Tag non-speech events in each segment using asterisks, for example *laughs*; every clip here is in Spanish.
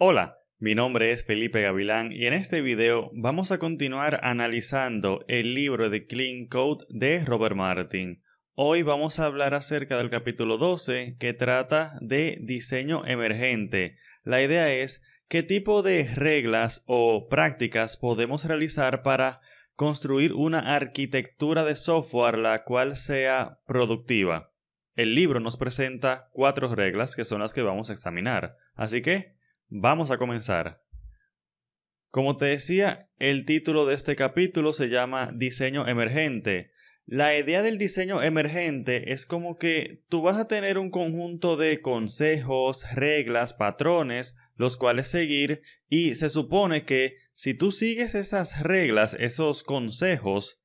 Hola, mi nombre es Felipe Gavilán y en este video vamos a continuar analizando el libro de Clean Code de Robert Martin. Hoy vamos a hablar acerca del capítulo 12 que trata de diseño emergente. La idea es qué tipo de reglas o prácticas podemos realizar para construir una arquitectura de software la cual sea productiva. El libro nos presenta cuatro reglas que son las que vamos a examinar. Así que Vamos a comenzar. Como te decía, el título de este capítulo se llama Diseño Emergente. La idea del diseño emergente es como que tú vas a tener un conjunto de consejos, reglas, patrones, los cuales seguir y se supone que si tú sigues esas reglas, esos consejos,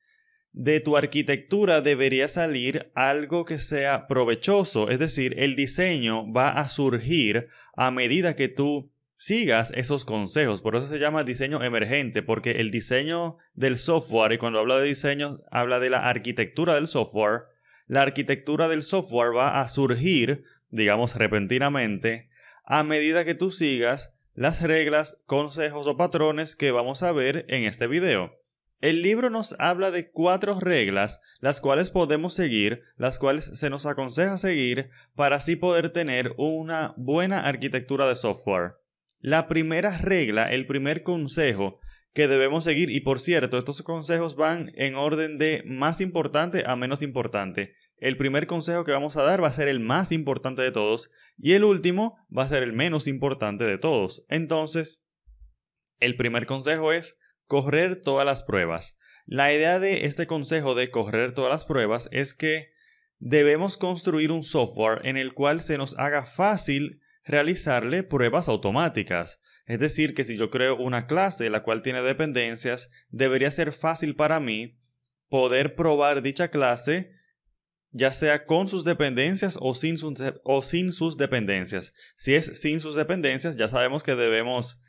de tu arquitectura debería salir algo que sea provechoso, es decir, el diseño va a surgir a medida que tú sigas esos consejos. Por eso se llama diseño emergente, porque el diseño del software, y cuando habla de diseño, habla de la arquitectura del software. La arquitectura del software va a surgir, digamos, repentinamente, a medida que tú sigas las reglas, consejos o patrones que vamos a ver en este video. El libro nos habla de cuatro reglas, las cuales podemos seguir, las cuales se nos aconseja seguir para así poder tener una buena arquitectura de software. La primera regla, el primer consejo que debemos seguir, y por cierto, estos consejos van en orden de más importante a menos importante. El primer consejo que vamos a dar va a ser el más importante de todos y el último va a ser el menos importante de todos. Entonces, el primer consejo es correr todas las pruebas. La idea de este consejo de correr todas las pruebas es que debemos construir un software en el cual se nos haga fácil realizarle pruebas automáticas. Es decir, que si yo creo una clase la cual tiene dependencias, debería ser fácil para mí poder probar dicha clase ya sea con sus dependencias o sin sus, o sin sus dependencias. Si es sin sus dependencias, ya sabemos que debemos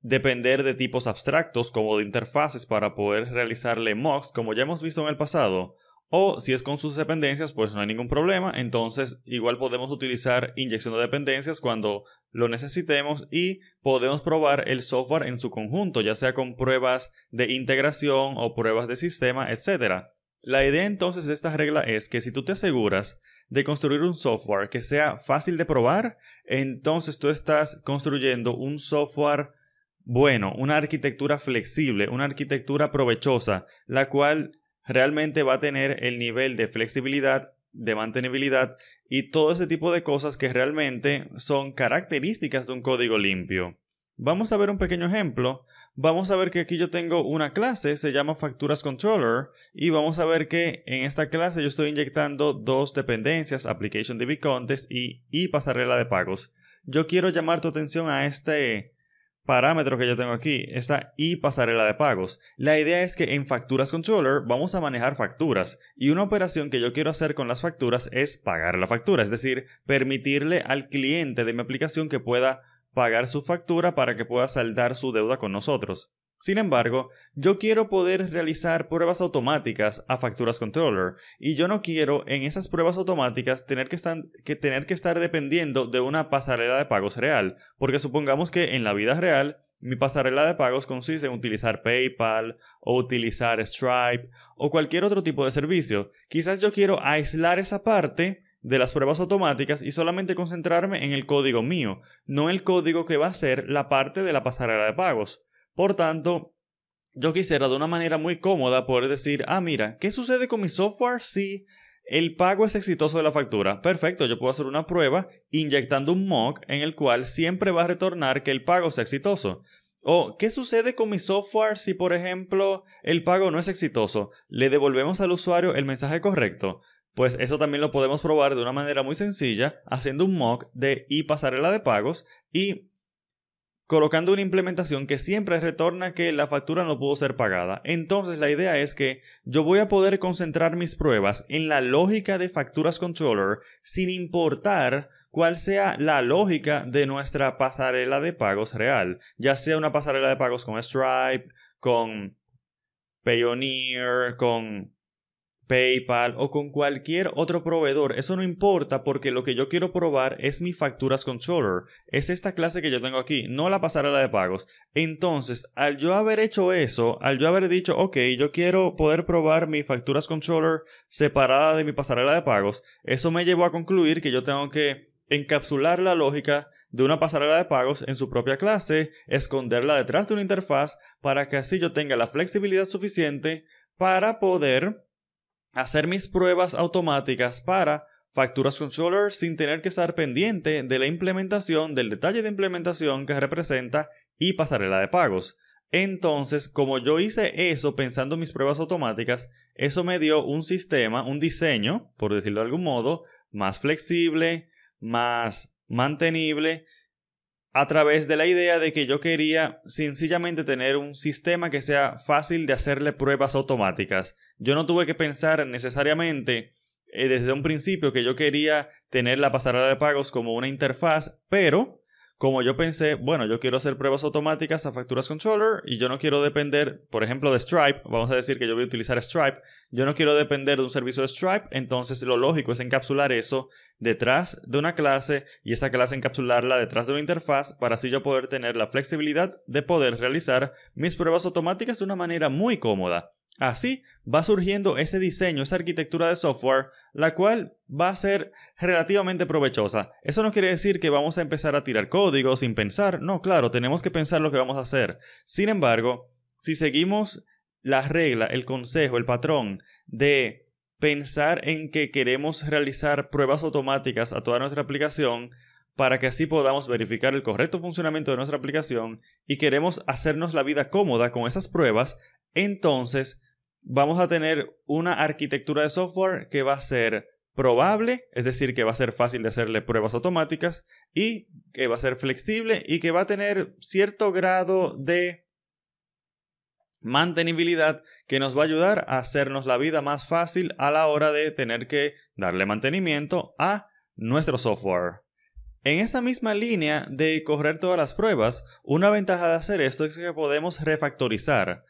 depender de tipos abstractos como de interfaces para poder realizarle mocks, como ya hemos visto en el pasado, o si es con sus dependencias, pues no hay ningún problema. Entonces, igual podemos utilizar inyección de dependencias cuando lo necesitemos y podemos probar el software en su conjunto, ya sea con pruebas de integración o pruebas de sistema, etc. La idea entonces de esta regla es que si tú te aseguras de construir un software que sea fácil de probar, entonces tú estás construyendo un software bueno, una arquitectura flexible, una arquitectura provechosa, la cual realmente va a tener el nivel de flexibilidad, de mantenibilidad y todo ese tipo de cosas que realmente son características de un código limpio. Vamos a ver un pequeño ejemplo. Vamos a ver que aquí yo tengo una clase, se llama Facturas Controller, y vamos a ver que en esta clase yo estoy inyectando dos dependencias, Application Contest y, y Pasarela de Pagos. Yo quiero llamar tu atención a este parámetro que yo tengo aquí, esta y pasarela de pagos. La idea es que en facturas controller vamos a manejar facturas y una operación que yo quiero hacer con las facturas es pagar la factura, es decir, permitirle al cliente de mi aplicación que pueda pagar su factura para que pueda saldar su deuda con nosotros. Sin embargo, yo quiero poder realizar pruebas automáticas a Facturas Controller y yo no quiero en esas pruebas automáticas tener que, estar, dependiendo de una pasarela de pagos real, porque supongamos que en la vida real mi pasarela de pagos consiste en utilizar PayPal o utilizar Stripe o cualquier otro tipo de servicio. Quizás yo quiero aislar esa parte de las pruebas automáticas y solamente concentrarme en el código mío, no el código que va a ser la parte de la pasarela de pagos. Por tanto, yo quisiera de una manera muy cómoda poder decir, ah, mira, ¿qué sucede con mi software si el pago es exitoso de la factura? Perfecto, yo puedo hacer una prueba inyectando un mock en el cual siempre va a retornar que el pago sea exitoso. O, ¿qué sucede con mi software si, por ejemplo, el pago no es exitoso? ¿Le devolvemos al usuario el mensaje correcto? Pues eso también lo podemos probar de una manera muy sencilla, haciendo un mock de y pasarela de pagos y colocando una implementación que siempre retorna que la factura no pudo ser pagada. Entonces la idea es que yo voy a poder concentrar mis pruebas en la lógica de facturas controller sin importar cuál sea la lógica de nuestra pasarela de pagos real, ya sea una pasarela de pagos con Stripe, con Payoneer, con PayPal o con cualquier otro proveedor. Eso no importa porque lo que yo quiero probar es mi facturas controller. Es esta clase que yo tengo aquí, no la pasarela de pagos. Entonces, al yo haber hecho eso, al yo haber dicho, ok, yo quiero poder probar mi facturas controller separada de mi pasarela de pagos, eso me llevó a concluir que yo tengo que encapsular la lógica de una pasarela de pagos en su propia clase, esconderla detrás de una interfaz para que así yo tenga la flexibilidad suficiente para poder hacer mis pruebas automáticas para Facturas Controller sin tener que estar pendiente de la implementación, del detalle de implementación que representa y pasarela de pagos. Entonces, como yo hice eso pensando en mis pruebas automáticas, eso me dio un sistema, un diseño, por decirlo de algún modo, más flexible, más mantenible a través de la idea de que yo quería sencillamente tener un sistema que sea fácil de hacerle pruebas automáticas. Yo no tuve que pensar necesariamente eh, desde un principio que yo quería tener la pasarela de pagos como una interfaz, pero como yo pensé, bueno, yo quiero hacer pruebas automáticas a Facturas Controller y yo no quiero depender, por ejemplo, de Stripe, vamos a decir que yo voy a utilizar Stripe, yo no quiero depender de un servicio de Stripe, entonces lo lógico es encapsular eso detrás de una clase y esa clase encapsularla detrás de una interfaz para así yo poder tener la flexibilidad de poder realizar mis pruebas automáticas de una manera muy cómoda. Así va surgiendo ese diseño, esa arquitectura de software, la cual va a ser relativamente provechosa. Eso no quiere decir que vamos a empezar a tirar código sin pensar, no, claro, tenemos que pensar lo que vamos a hacer. Sin embargo, si seguimos la regla, el consejo, el patrón de pensar en que queremos realizar pruebas automáticas a toda nuestra aplicación, para que así podamos verificar el correcto funcionamiento de nuestra aplicación y queremos hacernos la vida cómoda con esas pruebas, entonces vamos a tener una arquitectura de software que va a ser probable, es decir, que va a ser fácil de hacerle pruebas automáticas y que va a ser flexible y que va a tener cierto grado de mantenibilidad que nos va a ayudar a hacernos la vida más fácil a la hora de tener que darle mantenimiento a nuestro software. En esa misma línea de correr todas las pruebas, una ventaja de hacer esto es que podemos refactorizar.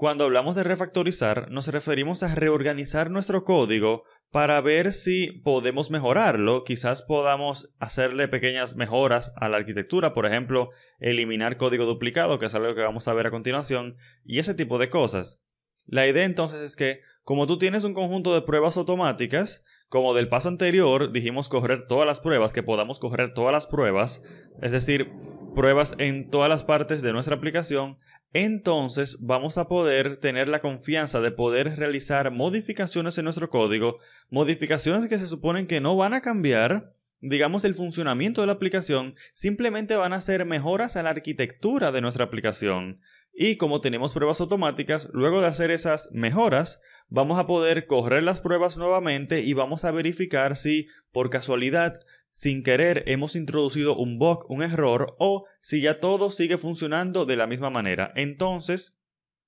Cuando hablamos de refactorizar, nos referimos a reorganizar nuestro código para ver si podemos mejorarlo. Quizás podamos hacerle pequeñas mejoras a la arquitectura, por ejemplo, eliminar código duplicado, que es algo que vamos a ver a continuación, y ese tipo de cosas. La idea entonces es que, como tú tienes un conjunto de pruebas automáticas, como del paso anterior dijimos correr todas las pruebas, que podamos correr todas las pruebas, es decir, pruebas en todas las partes de nuestra aplicación, entonces vamos a poder tener la confianza de poder realizar modificaciones en nuestro código, modificaciones que se suponen que no van a cambiar, digamos, el funcionamiento de la aplicación, simplemente van a ser mejoras a la arquitectura de nuestra aplicación. Y como tenemos pruebas automáticas, luego de hacer esas mejoras, vamos a poder correr las pruebas nuevamente y vamos a verificar si, por casualidad, sin querer hemos introducido un bug, un error o si ya todo sigue funcionando de la misma manera. Entonces,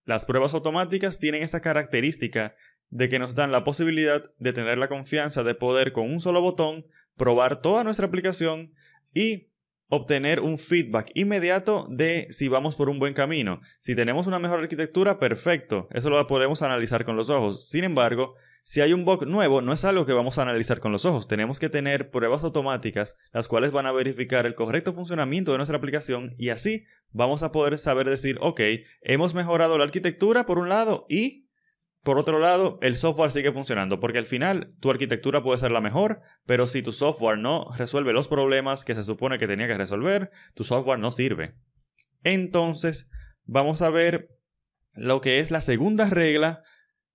las pruebas automáticas tienen esa característica de que nos dan la posibilidad de tener la confianza de poder con un solo botón probar toda nuestra aplicación y obtener un feedback inmediato de si vamos por un buen camino. Si tenemos una mejor arquitectura, perfecto, eso lo podemos analizar con los ojos. Sin embargo, si hay un bug nuevo, no es algo que vamos a analizar con los ojos. Tenemos que tener pruebas automáticas, las cuales van a verificar el correcto funcionamiento de nuestra aplicación y así vamos a poder saber decir, ok, hemos mejorado la arquitectura por un lado y por otro lado, el software sigue funcionando, porque al final tu arquitectura puede ser la mejor, pero si tu software no resuelve los problemas que se supone que tenía que resolver, tu software no sirve. Entonces, vamos a ver lo que es la segunda regla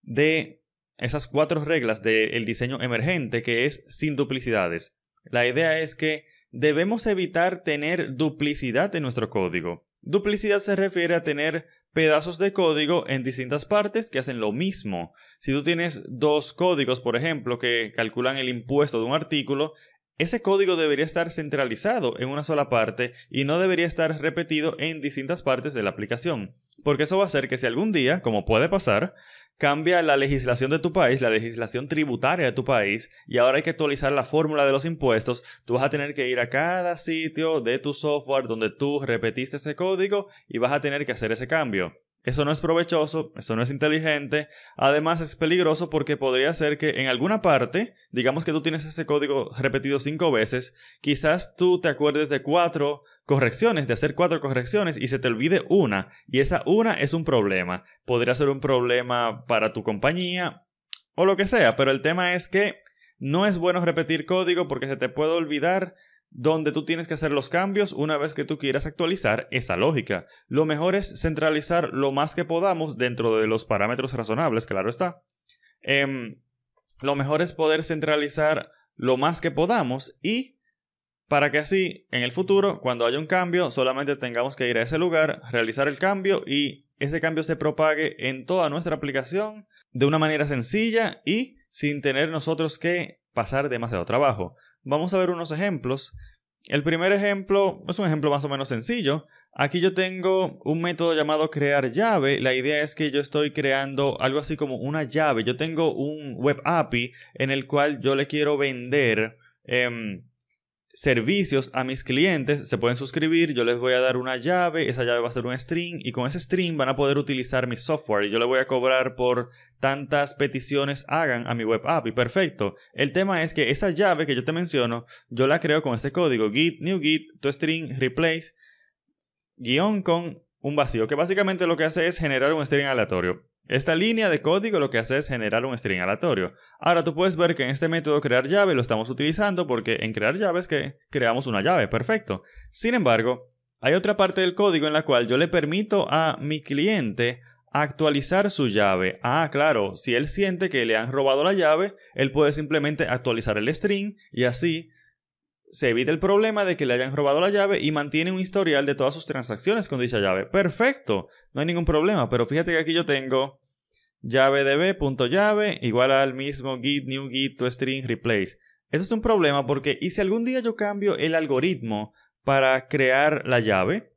de esas cuatro reglas del diseño emergente, que es sin duplicidades. La idea es que debemos evitar tener duplicidad en nuestro código. Duplicidad se refiere a tener pedazos de código en distintas partes que hacen lo mismo. Si tú tienes dos códigos, por ejemplo, que calculan el impuesto de un artículo, ese código debería estar centralizado en una sola parte y no debería estar repetido en distintas partes de la aplicación. Porque eso va a hacer que si algún día, como puede pasar, cambia la legislación de tu país, la legislación tributaria de tu país, y ahora hay que actualizar la fórmula de los impuestos, tú vas a tener que ir a cada sitio de tu software donde tú repetiste ese código y vas a tener que hacer ese cambio. Eso no es provechoso, eso no es inteligente, además es peligroso porque podría ser que en alguna parte, digamos que tú tienes ese código repetido cinco veces, quizás tú te acuerdes de cuatro correcciones, de hacer cuatro correcciones y se te olvide una y esa una es un problema. Podría ser un problema para tu compañía o lo que sea, pero el tema es que no es bueno repetir código porque se te puede olvidar donde tú tienes que hacer los cambios una vez que tú quieras actualizar esa lógica. Lo mejor es centralizar lo más que podamos dentro de los parámetros razonables, claro está. Em, lo mejor es poder centralizar lo más que podamos y para que así en el futuro, cuando haya un cambio, solamente tengamos que ir a ese lugar, realizar el cambio y ese cambio se propague en toda nuestra aplicación de una manera sencilla y sin tener nosotros que pasar demasiado trabajo. Vamos a ver unos ejemplos. El primer ejemplo es un ejemplo más o menos sencillo. Aquí yo tengo un método llamado crear llave. La idea es que yo estoy creando algo así como una llave. Yo tengo un web API en el cual yo le quiero vender. Em, servicios a mis clientes, se pueden suscribir, yo les voy a dar una llave, esa llave va a ser un string y con ese string van a poder utilizar mi software y yo le voy a cobrar por tantas peticiones hagan a mi web app y perfecto. El tema es que esa llave que yo te menciono, yo la creo con este código git new git to string replace guión con un vacío, que básicamente lo que hace es generar un string aleatorio. Esta línea de código lo que hace es generar un string aleatorio. Ahora tú puedes ver que en este método crear llave lo estamos utilizando porque en crear llave es que creamos una llave, perfecto. Sin embargo, hay otra parte del código en la cual yo le permito a mi cliente actualizar su llave. Ah, claro, si él siente que le han robado la llave, él puede simplemente actualizar el string y así se evita el problema de que le hayan robado la llave y mantiene un historial de todas sus transacciones con dicha llave. Perfecto, no hay ningún problema, pero fíjate que aquí yo tengo llave igual al mismo git new git to string replace. esto es un problema porque y si algún día yo cambio el algoritmo para crear la llave,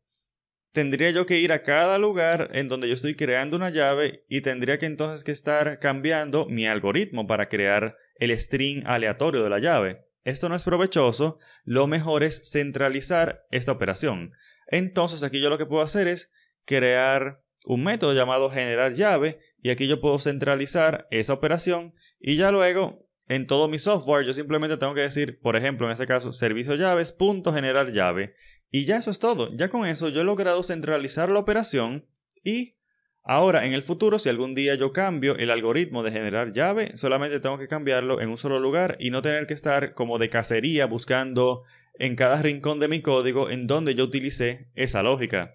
tendría yo que ir a cada lugar en donde yo estoy creando una llave y tendría que entonces que estar cambiando mi algoritmo para crear el string aleatorio de la llave esto no es provechoso, lo mejor es centralizar esta operación. Entonces aquí yo lo que puedo hacer es crear un método llamado generar llave y aquí yo puedo centralizar esa operación y ya luego en todo mi software yo simplemente tengo que decir, por ejemplo, en este caso, servicio llaves, punto llave. Y ya eso es todo. Ya con eso yo he logrado centralizar la operación y Ahora, en el futuro, si algún día yo cambio el algoritmo de generar llave, solamente tengo que cambiarlo en un solo lugar y no tener que estar como de cacería buscando en cada rincón de mi código en donde yo utilicé esa lógica.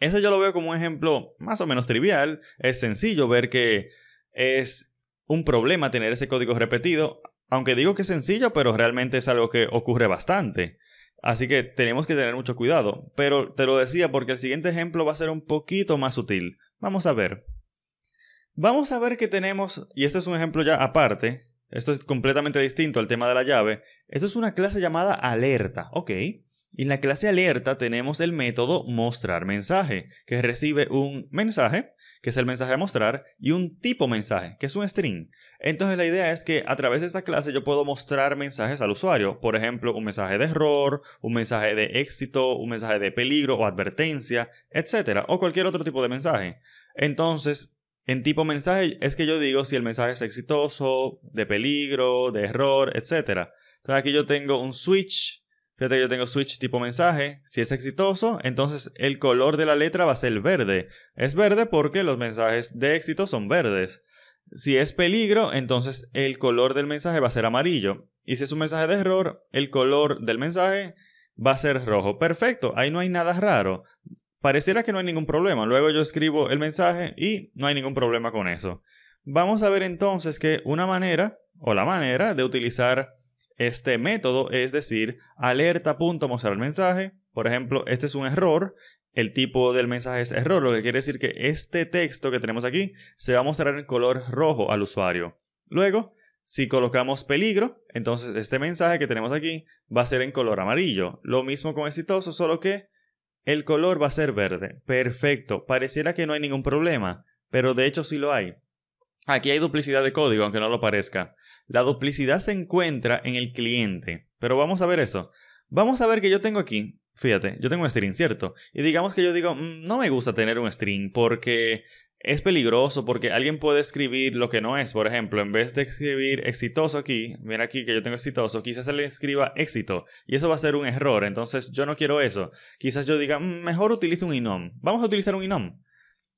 Eso yo lo veo como un ejemplo más o menos trivial. Es sencillo ver que es un problema tener ese código repetido, aunque digo que es sencillo, pero realmente es algo que ocurre bastante. Así que tenemos que tener mucho cuidado. Pero te lo decía porque el siguiente ejemplo va a ser un poquito más sutil. Vamos a ver. Vamos a ver que tenemos, y este es un ejemplo ya aparte, esto es completamente distinto al tema de la llave, esto es una clase llamada alerta, ¿ok? Y en la clase alerta tenemos el método mostrar mensaje, que recibe un mensaje que es el mensaje a mostrar, y un tipo mensaje, que es un string. Entonces la idea es que a través de esta clase yo puedo mostrar mensajes al usuario, por ejemplo, un mensaje de error, un mensaje de éxito, un mensaje de peligro o advertencia, etc. o cualquier otro tipo de mensaje. Entonces, en tipo mensaje es que yo digo si el mensaje es exitoso, de peligro, de error, etcétera. Entonces aquí yo tengo un switch Fíjate yo tengo switch tipo mensaje. Si es exitoso, entonces el color de la letra va a ser verde. Es verde porque los mensajes de éxito son verdes. Si es peligro, entonces el color del mensaje va a ser amarillo. Y si es un mensaje de error, el color del mensaje va a ser rojo. Perfecto, ahí no hay nada raro. Pareciera que no hay ningún problema. Luego yo escribo el mensaje y no hay ningún problema con eso. Vamos a ver entonces que una manera, o la manera de utilizar este método, es decir, alerta punto mostrar el mensaje. Por ejemplo, este es un error. El tipo del mensaje es error, lo que quiere decir que este texto que tenemos aquí se va a mostrar en color rojo al usuario. Luego, si colocamos peligro, entonces este mensaje que tenemos aquí va a ser en color amarillo. Lo mismo con exitoso, solo que el color va a ser verde. Perfecto. Pareciera que no hay ningún problema, pero de hecho sí lo hay. Aquí hay duplicidad de código, aunque no lo parezca. La duplicidad se encuentra en el cliente. Pero vamos a ver eso. Vamos a ver que yo tengo aquí, fíjate, yo tengo un string, ¿cierto? Y digamos que yo digo, mm, no me gusta tener un string porque es peligroso, porque alguien puede escribir lo que no es. Por ejemplo, en vez de escribir exitoso aquí, mira aquí que yo tengo exitoso, quizás se le escriba éxito. Y eso va a ser un error, entonces yo no quiero eso. Quizás yo diga, mm, mejor utilice un inom. Vamos a utilizar un inom.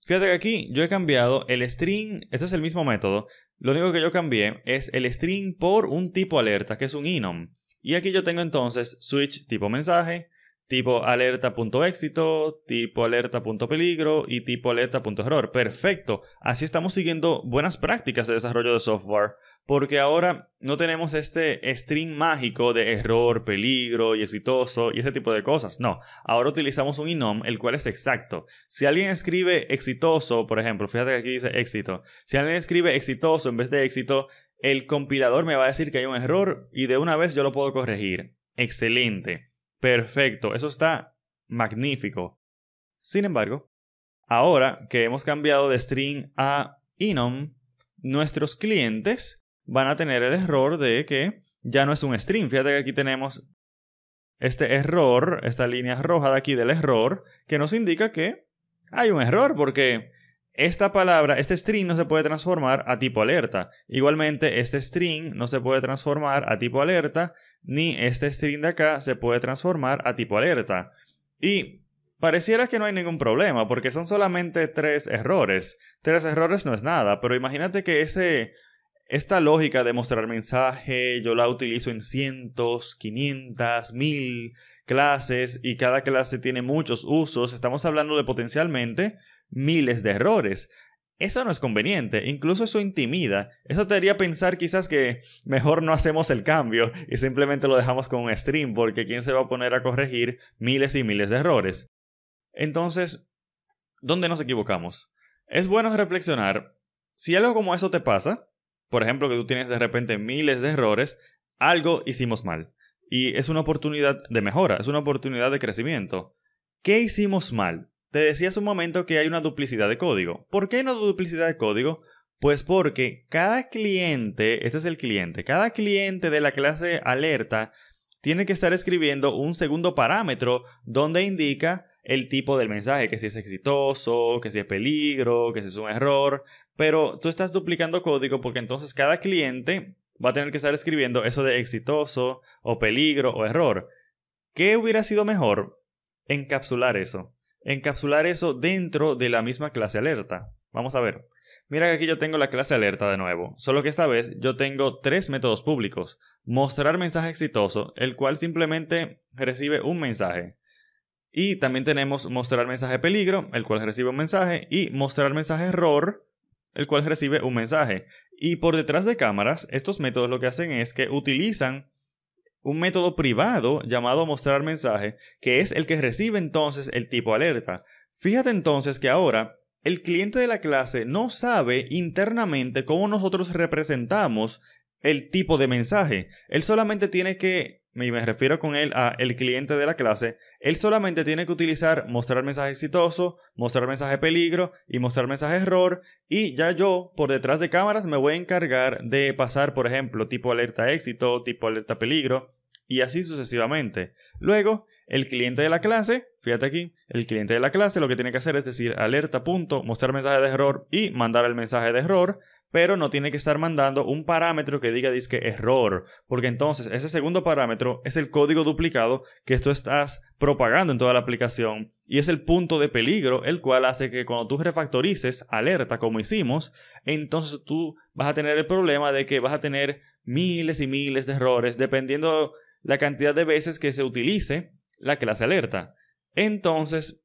Fíjate que aquí yo he cambiado el string, este es el mismo método, lo único que yo cambié es el string por un tipo alerta, que es un enum. Y aquí yo tengo entonces switch tipo mensaje, tipo alerta.éxito, tipo alerta.peligro y tipo alerta.error. Perfecto. Así estamos siguiendo buenas prácticas de desarrollo de software porque ahora no tenemos este string mágico de error, peligro y exitoso y ese tipo de cosas. No, ahora utilizamos un inom el cual es exacto. Si alguien escribe exitoso, por ejemplo, fíjate que aquí dice éxito. Si alguien escribe exitoso en vez de éxito, el compilador me va a decir que hay un error y de una vez yo lo puedo corregir. Excelente. Perfecto. Eso está magnífico. Sin embargo, ahora que hemos cambiado de string a inom, nuestros clientes van a tener el error de que ya no es un string. Fíjate que aquí tenemos este error, esta línea roja de aquí del error, que nos indica que hay un error porque esta palabra, este string no se puede transformar a tipo alerta. Igualmente, este string no se puede transformar a tipo alerta, ni este string de acá se puede transformar a tipo alerta. Y pareciera que no hay ningún problema, porque son solamente tres errores. Tres errores no es nada, pero imagínate que ese esta lógica de mostrar mensaje yo la utilizo en cientos, quinientas, mil clases y cada clase tiene muchos usos. Estamos hablando de potencialmente miles de errores. Eso no es conveniente, incluso eso intimida. Eso te haría pensar quizás que mejor no hacemos el cambio y simplemente lo dejamos con un stream, porque ¿quién se va a poner a corregir miles y miles de errores? Entonces, ¿dónde nos equivocamos? Es bueno reflexionar, si algo como eso te pasa, por ejemplo, que tú tienes de repente miles de errores, algo hicimos mal. Y es una oportunidad de mejora, es una oportunidad de crecimiento. ¿Qué hicimos mal? Te decía hace un momento que hay una duplicidad de código. ¿Por qué no duplicidad de código? Pues porque cada cliente, este es el cliente, cada cliente de la clase alerta tiene que estar escribiendo un segundo parámetro donde indica el tipo del mensaje, que si es exitoso, que si es peligro, que si es un error, pero tú estás duplicando código porque entonces cada cliente va a tener que estar escribiendo eso de exitoso o peligro o error. ¿Qué hubiera sido mejor? Encapsular eso. Encapsular eso dentro de la misma clase alerta. Vamos a ver. Mira que aquí yo tengo la clase alerta de nuevo, solo que esta vez yo tengo tres métodos públicos. Mostrar mensaje exitoso, el cual simplemente recibe un mensaje. Y también tenemos mostrar mensaje peligro, el cual recibe un mensaje, y mostrar mensaje error, el cual recibe un mensaje. Y por detrás de cámaras, estos métodos lo que hacen es que utilizan un método privado llamado mostrar mensaje, que es el que recibe entonces el tipo alerta. Fíjate entonces que ahora el cliente de la clase no sabe internamente cómo nosotros representamos el tipo de mensaje. Él solamente tiene que me refiero con él a el cliente de la clase, él solamente tiene que utilizar mostrar mensaje exitoso, mostrar mensaje peligro y mostrar mensaje error y ya yo por detrás de cámaras me voy a encargar de pasar, por ejemplo, tipo alerta éxito, tipo alerta peligro y así sucesivamente. Luego, el cliente de la clase, fíjate aquí, el cliente de la clase lo que tiene que hacer es decir alerta punto, mostrar mensaje de error y mandar el mensaje de error pero no tiene que estar mandando un parámetro que diga disque error, porque entonces ese segundo parámetro es el código duplicado que tú estás propagando en toda la aplicación y es el punto de peligro el cual hace que cuando tú refactorices alerta como hicimos, entonces tú vas a tener el problema de que vas a tener miles y miles de errores dependiendo la cantidad de veces que se utilice la clase alerta. Entonces,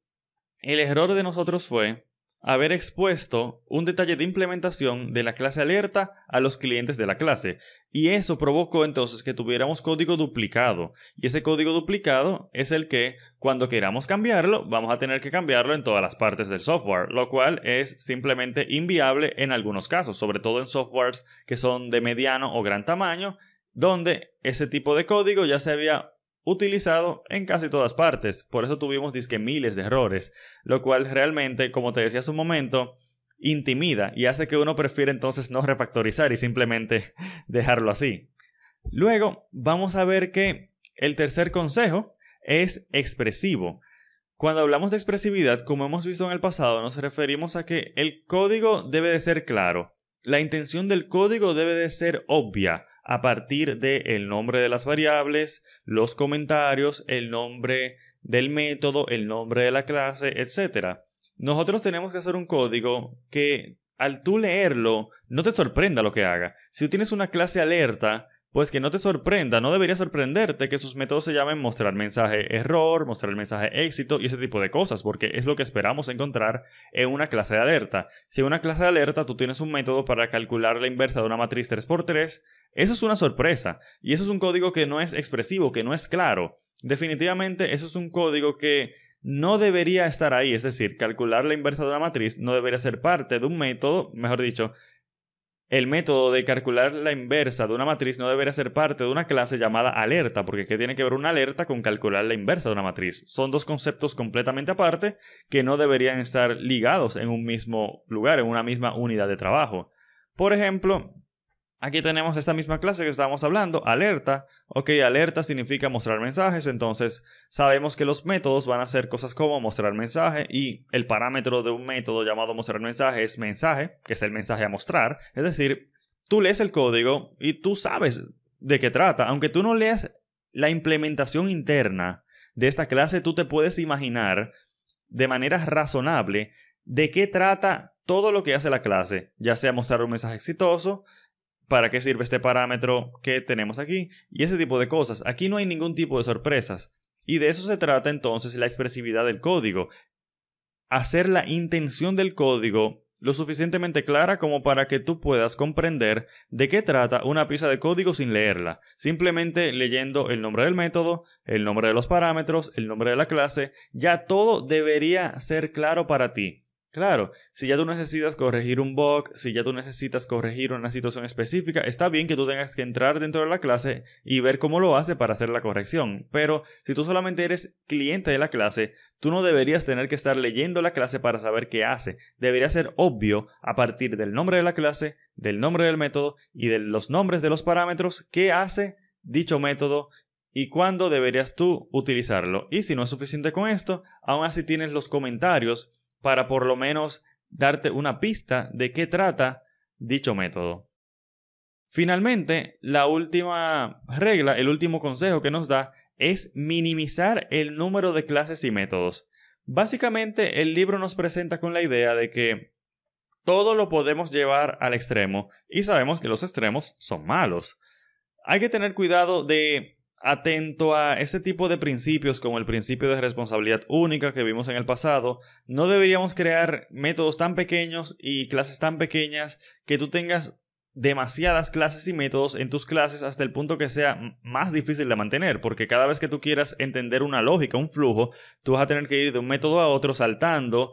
el error de nosotros fue haber expuesto un detalle de implementación de la clase alerta a los clientes de la clase. Y eso provocó entonces que tuviéramos código duplicado. Y ese código duplicado es el que cuando queramos cambiarlo, vamos a tener que cambiarlo en todas las partes del software, lo cual es simplemente inviable en algunos casos, sobre todo en softwares que son de mediano o gran tamaño, donde ese tipo de código ya se había utilizado en casi todas partes. Por eso tuvimos disque miles de errores, lo cual realmente, como te decía hace un momento, intimida y hace que uno prefiera entonces no refactorizar y simplemente *laughs* dejarlo así. Luego vamos a ver que el tercer consejo es expresivo. Cuando hablamos de expresividad, como hemos visto en el pasado, nos referimos a que el código debe de ser claro. La intención del código debe de ser obvia a partir del el nombre de las variables, los comentarios, el nombre del método, el nombre de la clase, etc. Nosotros tenemos que hacer un código que al tú leerlo no te sorprenda lo que haga. Si tú tienes una clase alerta, pues que no te sorprenda, no debería sorprenderte que sus métodos se llamen mostrar mensaje error, mostrar mensaje éxito y ese tipo de cosas, porque es lo que esperamos encontrar en una clase de alerta. Si en una clase de alerta tú tienes un método para calcular la inversa de una matriz 3x3, eso es una sorpresa y eso es un código que no es expresivo, que no es claro. Definitivamente eso es un código que no debería estar ahí, es decir, calcular la inversa de una matriz no debería ser parte de un método, mejor dicho, el método de calcular la inversa de una matriz no debería ser parte de una clase llamada alerta, porque ¿qué tiene que ver una alerta con calcular la inversa de una matriz? Son dos conceptos completamente aparte que no deberían estar ligados en un mismo lugar, en una misma unidad de trabajo. Por ejemplo, Aquí tenemos esta misma clase que estábamos hablando, alerta. Ok, alerta significa mostrar mensajes, entonces sabemos que los métodos van a hacer cosas como mostrar mensaje y el parámetro de un método llamado mostrar mensaje es mensaje, que es el mensaje a mostrar. Es decir, tú lees el código y tú sabes de qué trata, aunque tú no leas la implementación interna de esta clase, tú te puedes imaginar de manera razonable de qué trata todo lo que hace la clase, ya sea mostrar un mensaje exitoso, para qué sirve este parámetro que tenemos aquí y ese tipo de cosas. Aquí no hay ningún tipo de sorpresas. Y de eso se trata entonces la expresividad del código. Hacer la intención del código lo suficientemente clara como para que tú puedas comprender de qué trata una pieza de código sin leerla, simplemente leyendo el nombre del método, el nombre de los parámetros, el nombre de la clase, ya todo debería ser claro para ti. Claro, si ya tú necesitas corregir un bug, si ya tú necesitas corregir una situación específica, está bien que tú tengas que entrar dentro de la clase y ver cómo lo hace para hacer la corrección, pero si tú solamente eres cliente de la clase, tú no deberías tener que estar leyendo la clase para saber qué hace. Debería ser obvio a partir del nombre de la clase, del nombre del método y de los nombres de los parámetros qué hace dicho método y cuándo deberías tú utilizarlo. Y si no es suficiente con esto, aún así tienes los comentarios para por lo menos darte una pista de qué trata dicho método. Finalmente, la última regla, el último consejo que nos da es minimizar el número de clases y métodos. Básicamente, el libro nos presenta con la idea de que todo lo podemos llevar al extremo y sabemos que los extremos son malos. Hay que tener cuidado de atento a ese tipo de principios como el principio de responsabilidad única que vimos en el pasado, no deberíamos crear métodos tan pequeños y clases tan pequeñas que tú tengas demasiadas clases y métodos en tus clases hasta el punto que sea más difícil de mantener, porque cada vez que tú quieras entender una lógica, un flujo, tú vas a tener que ir de un método a otro saltando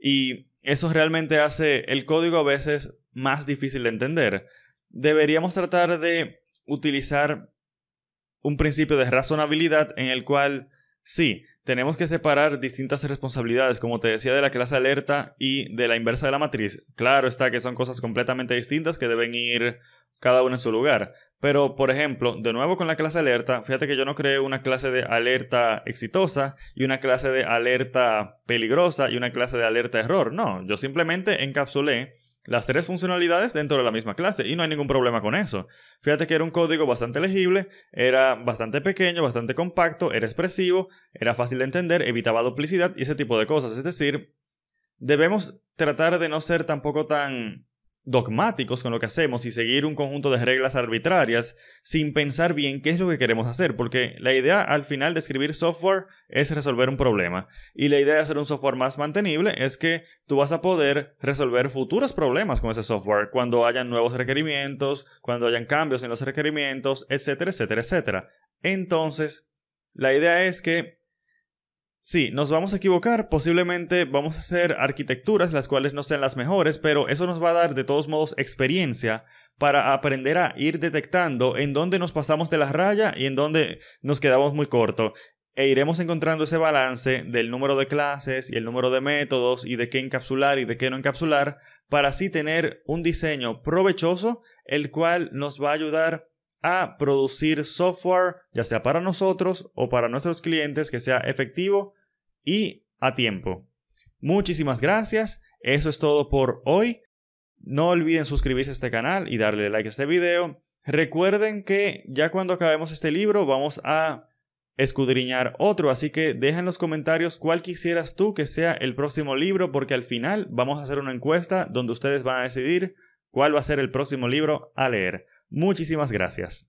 y eso realmente hace el código a veces más difícil de entender. Deberíamos tratar de utilizar un principio de razonabilidad en el cual, sí, tenemos que separar distintas responsabilidades, como te decía, de la clase alerta y de la inversa de la matriz. Claro está que son cosas completamente distintas que deben ir cada una en su lugar. Pero, por ejemplo, de nuevo con la clase alerta, fíjate que yo no creé una clase de alerta exitosa y una clase de alerta peligrosa y una clase de alerta error. No, yo simplemente encapsulé las tres funcionalidades dentro de la misma clase y no hay ningún problema con eso. Fíjate que era un código bastante legible, era bastante pequeño, bastante compacto, era expresivo, era fácil de entender, evitaba duplicidad y ese tipo de cosas. Es decir, debemos tratar de no ser tampoco tan dogmáticos con lo que hacemos y seguir un conjunto de reglas arbitrarias sin pensar bien qué es lo que queremos hacer, porque la idea al final de escribir software es resolver un problema y la idea de hacer un software más mantenible es que tú vas a poder resolver futuros problemas con ese software cuando hayan nuevos requerimientos, cuando hayan cambios en los requerimientos, etcétera, etcétera, etcétera. Entonces, la idea es que Sí, nos vamos a equivocar, posiblemente vamos a hacer arquitecturas las cuales no sean las mejores, pero eso nos va a dar de todos modos experiencia para aprender a ir detectando en dónde nos pasamos de la raya y en dónde nos quedamos muy corto. E iremos encontrando ese balance del número de clases y el número de métodos y de qué encapsular y de qué no encapsular para así tener un diseño provechoso el cual nos va a ayudar a producir software, ya sea para nosotros o para nuestros clientes, que sea efectivo y a tiempo. Muchísimas gracias. Eso es todo por hoy. No olviden suscribirse a este canal y darle like a este video. Recuerden que ya cuando acabemos este libro vamos a escudriñar otro, así que dejen en los comentarios cuál quisieras tú que sea el próximo libro, porque al final vamos a hacer una encuesta donde ustedes van a decidir cuál va a ser el próximo libro a leer. Muchísimas gracias.